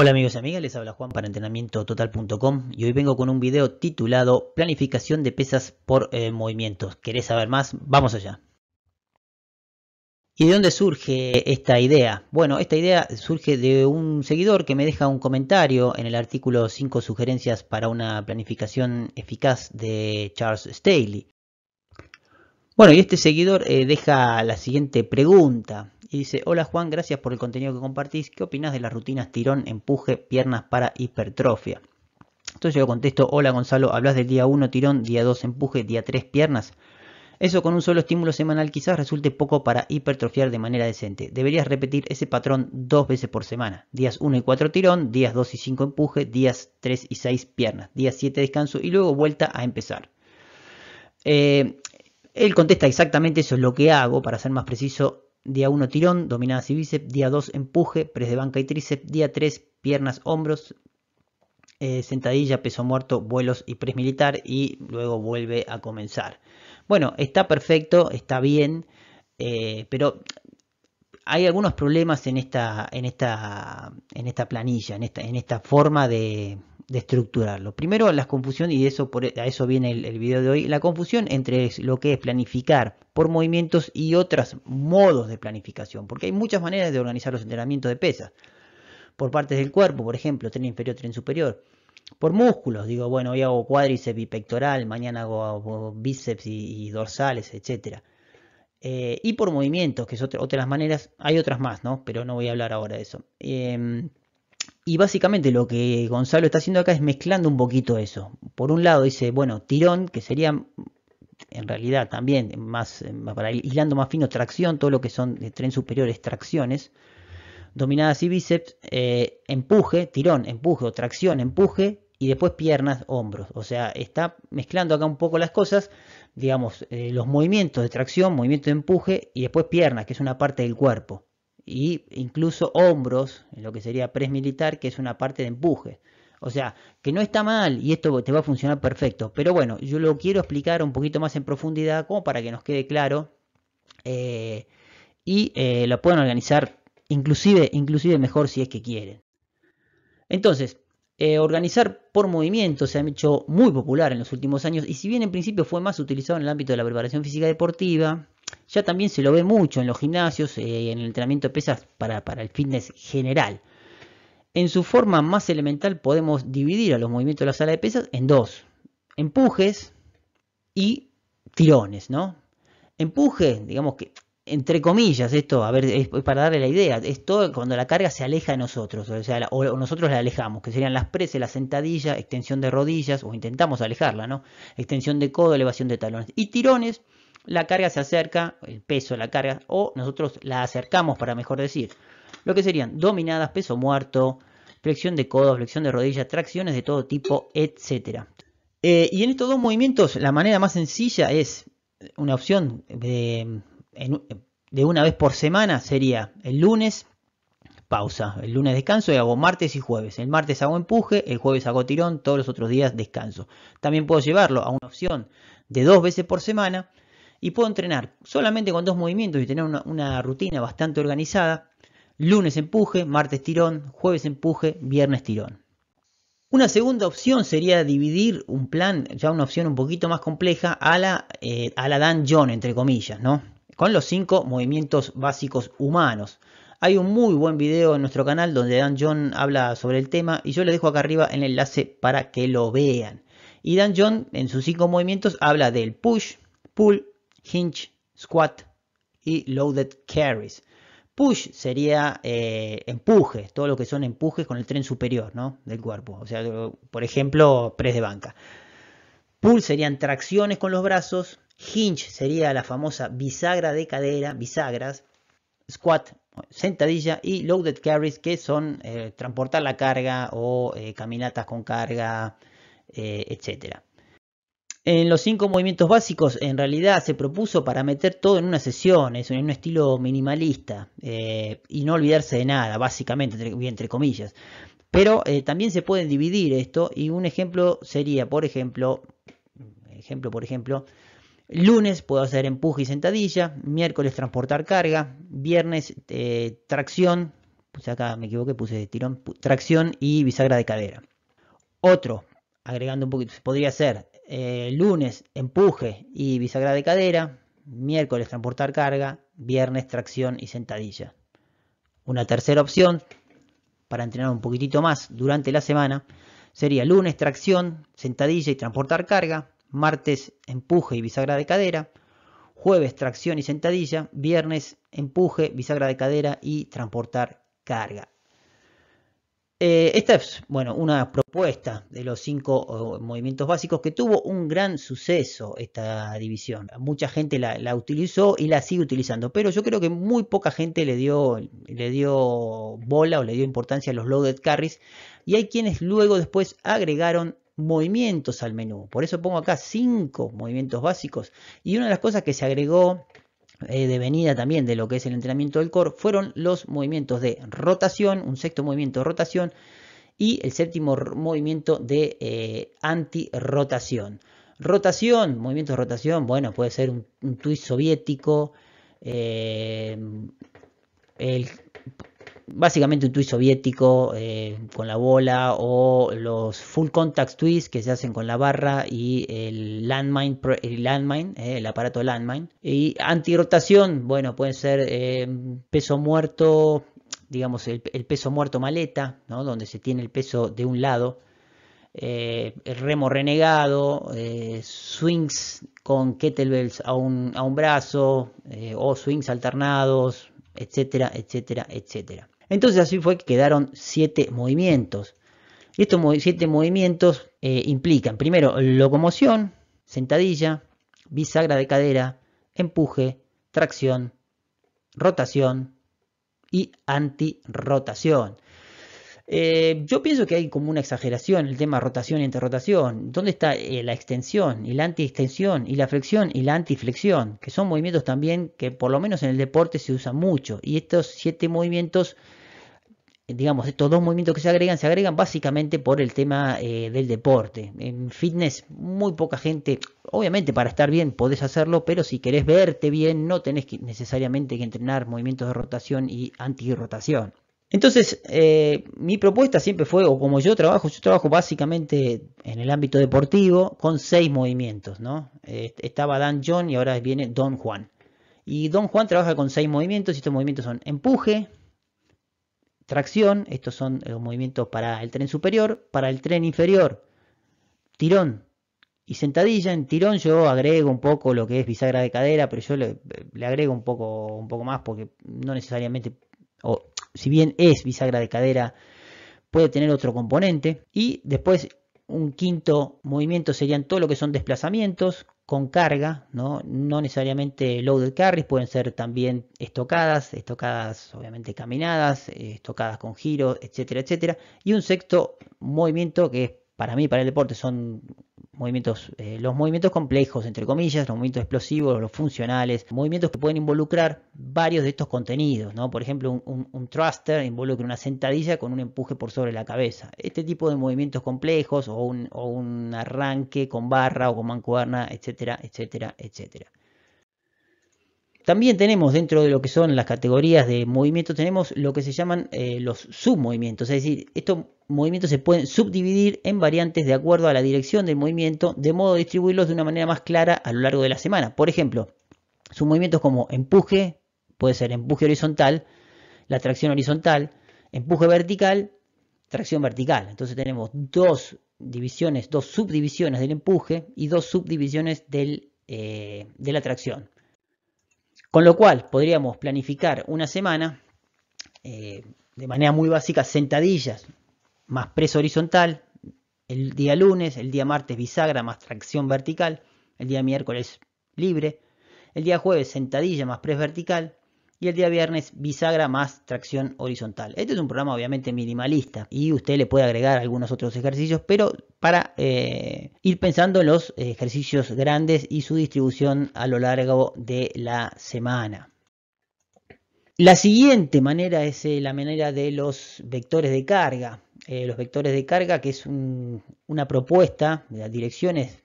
Hola amigos y amigas, les habla Juan para entrenamientototal.com y hoy vengo con un video titulado Planificación de pesas por eh, movimientos. ¿Querés saber más? Vamos allá. ¿Y de dónde surge esta idea? Bueno, esta idea surge de un seguidor que me deja un comentario en el artículo 5 sugerencias para una planificación eficaz de Charles Staley. Bueno, y este seguidor eh, deja la siguiente pregunta. Y dice, hola Juan, gracias por el contenido que compartís. ¿Qué opinas de las rutinas tirón, empuje, piernas para hipertrofia? Entonces yo contesto, hola Gonzalo, hablas del día 1 tirón, día 2 empuje, día 3 piernas. Eso con un solo estímulo semanal quizás resulte poco para hipertrofiar de manera decente. Deberías repetir ese patrón dos veces por semana. Días 1 y 4 tirón, días 2 y 5 empuje, días 3 y 6 piernas, días 7 descanso y luego vuelta a empezar. Eh, él contesta exactamente eso es lo que hago, para ser más preciso, día 1 tirón, dominadas y bíceps, día 2 empuje, press de banca y tríceps, día 3 piernas, hombros, eh, sentadilla, peso muerto, vuelos y pres militar y luego vuelve a comenzar. Bueno, está perfecto, está bien, eh, pero hay algunos problemas en esta, planilla, en esta, forma de, estructurarlo. Primero, la confusión, y eso a eso viene el, video de hoy, la confusión entre lo que es planificar por movimientos y otros modos de planificación, porque hay muchas maneras de organizar los entrenamientos de pesas. Por partes del cuerpo, por ejemplo, tren inferior, tren superior. Por músculos, digo, bueno, hoy hago cuádriceps y pectoral, mañana hago, bíceps y, y dorsales, etcétera eh, y por movimientos, que es otra, de las maneras, hay otras más, ¿no? Pero no voy a hablar ahora de eso. Em, y básicamente lo que Gonzalo está haciendo acá es mezclando un poquito eso. Por un lado dice, bueno, tirón, que sería mm, en realidad también más, eh, para hilando más fino, tracción, todo lo que son de tren superiores tracciones. Dominadas y bíceps, eh, empuje, tirón, empuje o tracción, empuje, y después piernas, hombros. O sea, está mezclando acá un poco las cosas digamos, eh, los movimientos de tracción, movimiento de empuje y después piernas, que es una parte del cuerpo. Y incluso hombros, en lo que sería press militar, que es una parte de empuje. O sea, que no está mal y esto te va a funcionar perfecto. Pero bueno, yo lo quiero explicar un poquito más en profundidad como para que nos quede claro. Eh, y eh, lo pueden organizar inclusive, inclusive mejor si es que quieren. Entonces, eh, organizar por movimiento se ha hecho muy popular en los últimos años y si bien en principio fue más utilizado en el ámbito de la preparación física deportiva, ya también se lo ve mucho en los gimnasios, eh, en el entrenamiento de pesas para, el fitness general. En su forma más elemental podemos dividir a los movimientos de la sala de pesas en dos. Empujes y tirones, ¿no? Empuje, digamos que entre comillas, esto, a ver, para darle la idea, es cuando la carga se aleja de nosotros, o sea, nosotros la alejamos, que serían las presas la sentadilla, extensión de rodillas, o intentamos alejarla, ¿no? Extensión de codo, elevación de talones. Y tirones, la carga se acerca, el peso de la carga, o nosotros la acercamos, para mejor decir. Lo que serían dominadas, peso muerto, flexión de codo, flexión de rodillas, tracciones de todo tipo, etc. Eh, y en estos dos movimientos, la manera más sencilla es una opción de de una vez por semana sería el lunes pausa, el lunes descanso y hago martes y jueves. El martes hago empuje, el jueves hago tirón, todos los otros días descanso. También puedo llevarlo a una opción de dos veces por semana y puedo entrenar solamente con dos movimientos y tener una, rutina bastante organizada. Lunes empuje, martes tirón, jueves empuje, viernes tirón. Una segunda opción sería dividir un plan, ya una opción un poquito más compleja, a la, eh, a la Dan John, entre comillas, ¿no? con los cinco movimientos básicos humanos. Hay un muy buen video en nuestro canal donde Dan John habla sobre el tema y yo le dejo acá arriba el enlace para que lo vean. Y Dan John en sus cinco movimientos habla del push, pull, hinge, squat y loaded carries. Push sería eh, empujes, todo lo que son empujes con el tren superior ¿no? del cuerpo. O sea, por ejemplo, press de banca. Pull serían tracciones con los brazos Hinge sería la famosa bisagra de cadera, bisagras. Squat, sentadilla y loaded carries que son eh, transportar la carga o eh, caminatas con carga, eh, etc. En los cinco movimientos básicos en realidad se propuso para meter todo en una sesión, es en un estilo minimalista y no olvidarse de nada, básicamente, entre, comillas. Pero también se pueden dividir esto y un ejemplo sería, por ejemplo, ejemplo, por ejemplo, Lunes puedo hacer empuje y sentadilla, miércoles transportar carga, viernes eh, tracción, puse acá, me equivoqué, puse tirón, tracción y bisagra de cadera. Otro, agregando un poquito, podría ser eh, lunes empuje y bisagra de cadera, miércoles transportar carga, viernes tracción y sentadilla. Una tercera opción para entrenar un poquitito más durante la semana sería lunes tracción, sentadilla y transportar carga, martes empuje y bisagra de cadera, jueves tracción y sentadilla, viernes empuje, bisagra de cadera y transportar carga. Eh, esta es bueno, una propuesta de los cinco movimientos básicos que tuvo un gran suceso esta división. Mucha gente la, utilizó y la sigue utilizando, pero yo creo que muy poca gente le dio, le dio bola o le dio importancia a los loaded carries y hay quienes luego después agregaron movimientos al menú. Por eso pongo acá cinco movimientos básicos. Y una de las cosas que se agregó eh, de venida también de lo que es el entrenamiento del core fueron los movimientos de rotación, un sexto movimiento de rotación y el séptimo movimiento de eh, anti-rotación. Rotación, movimiento de rotación, bueno, puede ser un, twist soviético, eh, el básicamente un twist soviético eh, con la bola o los full contact twists que se hacen con la barra y el landmine, eh, el, aparato landmine. Y antirotación, bueno, pueden ser eh, peso muerto, digamos el, peso muerto maleta, donde se tiene el peso de un lado. el remo renegado, swings con kettlebells a un, a un brazo o swings alternados, etcétera, etcétera, etcétera. Entonces así fue que quedaron siete movimientos. Y estos siete movimientos eh, implican, primero, locomoción, sentadilla, bisagra de cadera, empuje, tracción, rotación y antirotación. Eh, yo pienso que hay como una exageración el tema rotación y antirotación. ¿Dónde está eh, la extensión y la anti-extensión y la flexión y la antiflexión? Que son movimientos también que por lo menos en el deporte se usan mucho. Y estos siete movimientos digamos, estos dos movimientos que se agregan, se agregan básicamente por el tema eh, del deporte. En fitness, muy poca gente, obviamente para estar bien podés hacerlo, pero si querés verte bien, no tenés necesariamente que entrenar movimientos de rotación y antirrotación. Entonces, eh, mi propuesta siempre fue, o como yo trabajo, yo trabajo básicamente en el ámbito deportivo con seis movimientos, ¿no? estaba Dan John y ahora viene Don Juan. Y Don Juan trabaja con seis movimientos y estos movimientos son empuje, tracción, estos son eh, los movimientos para el tren superior, para el tren inferior, tirón y sentadilla. En tirón yo agrego un poco lo que es bisagra de cadera, pero yo le, agrego un poco, un poco más porque no necesariamente, o si bien es bisagra de cadera, puede tener otro componente. Y después un quinto movimiento serían todo lo que son desplazamientos, con carga, ¿no? no necesariamente loaded carries, pueden ser también estocadas, estocadas obviamente caminadas, eh, estocadas con giro, etcétera, etcétera. Y un sexto movimiento que para mí, para el deporte, son movimientos, eh, los movimientos complejos, entre comillas, los movimientos explosivos, los funcionales, movimientos que pueden involucrar varios de estos contenidos, ¿no? Por ejemplo, un, thruster involucra una sentadilla con un empuje por sobre la cabeza. Este tipo de movimientos complejos o un, o un arranque con barra o con mancuerna, etcétera, etcétera, etcétera. También tenemos dentro de lo que son las categorías de movimientos, tenemos lo que se llaman eh, los submovimientos, es decir, estos movimientos se pueden subdividir en variantes de acuerdo a la dirección del movimiento, de modo de distribuirlos de una manera más clara a lo largo de la semana. Por ejemplo, submovimientos como empuje, puede ser empuje horizontal, la tracción horizontal, empuje vertical, tracción vertical. Entonces tenemos dos divisiones, dos subdivisiones del empuje y dos subdivisiones eh, de la tracción. Con lo cual podríamos planificar una semana eh, de manera muy básica, sentadillas más preso horizontal, el día lunes, el día martes bisagra más tracción vertical, el día miércoles libre, el día jueves sentadilla más press vertical, y el día viernes bisagra más tracción horizontal. Este es un programa obviamente minimalista y usted le puede agregar algunos otros ejercicios, pero para eh, ir pensando en los ejercicios grandes y su distribución a lo largo de la semana. La siguiente manera es eh, la manera de los vectores de carga. Eh, los vectores de carga, que es una propuesta de las direcciones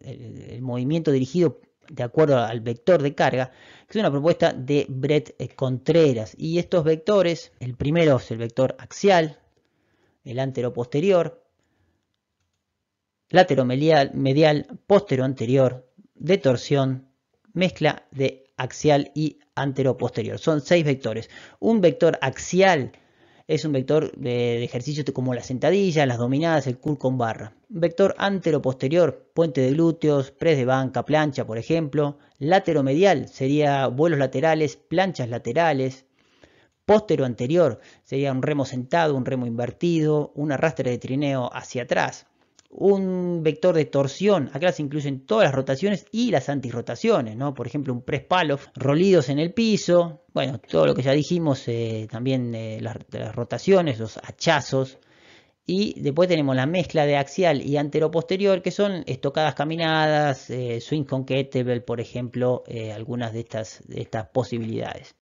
el, el, movimiento dirigido de acuerdo al vector de carga, que es una propuesta de Brett eh, Contreras. Y estos vectores, el primero es el vector axial, el antero-posterior, lateromedial, medial, postero-anterior, de torsión, mezcla de axial y antero-posterior. Son seis vectores. Un vector axial es un vector de ejercicios como las sentadillas, las dominadas, el curl con barra. Vector antero-posterior, puente de glúteos, press de banca, plancha, por ejemplo. Látero-medial sería vuelos laterales, planchas laterales. postero anterior sería un remo sentado, un remo invertido, un arrastre de trineo hacia atrás un vector de torsión. Acá se incluyen todas las rotaciones y las antirrotaciones, ¿no? Por ejemplo, un press palo rolidos en el piso. Bueno, todo lo que ya dijimos, eh, también eh, las, rotaciones, los hachazos. Y después tenemos la mezcla de axial y antero-posterior, que son estocadas caminadas, eh, swings swing con kettlebell, por ejemplo, algunas de estas posibilidades.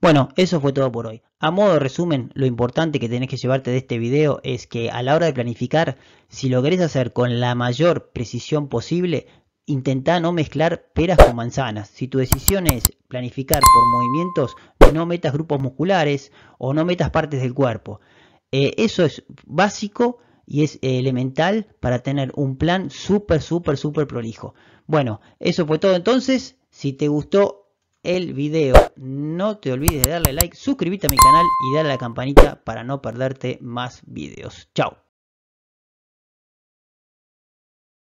Bueno, eso fue todo por hoy. A modo de resumen, lo importante que tenés que llevarte de este video es que a la hora de planificar, si logres hacer con la mayor precisión posible, intenta no mezclar peras con manzanas. Si tu decisión es planificar por movimientos, no metas grupos musculares o no metas partes del cuerpo. Eh, eso es básico y es elemental para tener un plan súper, súper, súper prolijo. Bueno, eso fue todo entonces. Si te gustó el video. No te olvides de darle like, suscribirte a mi canal y darle a la campanita para no perderte más videos. Chao.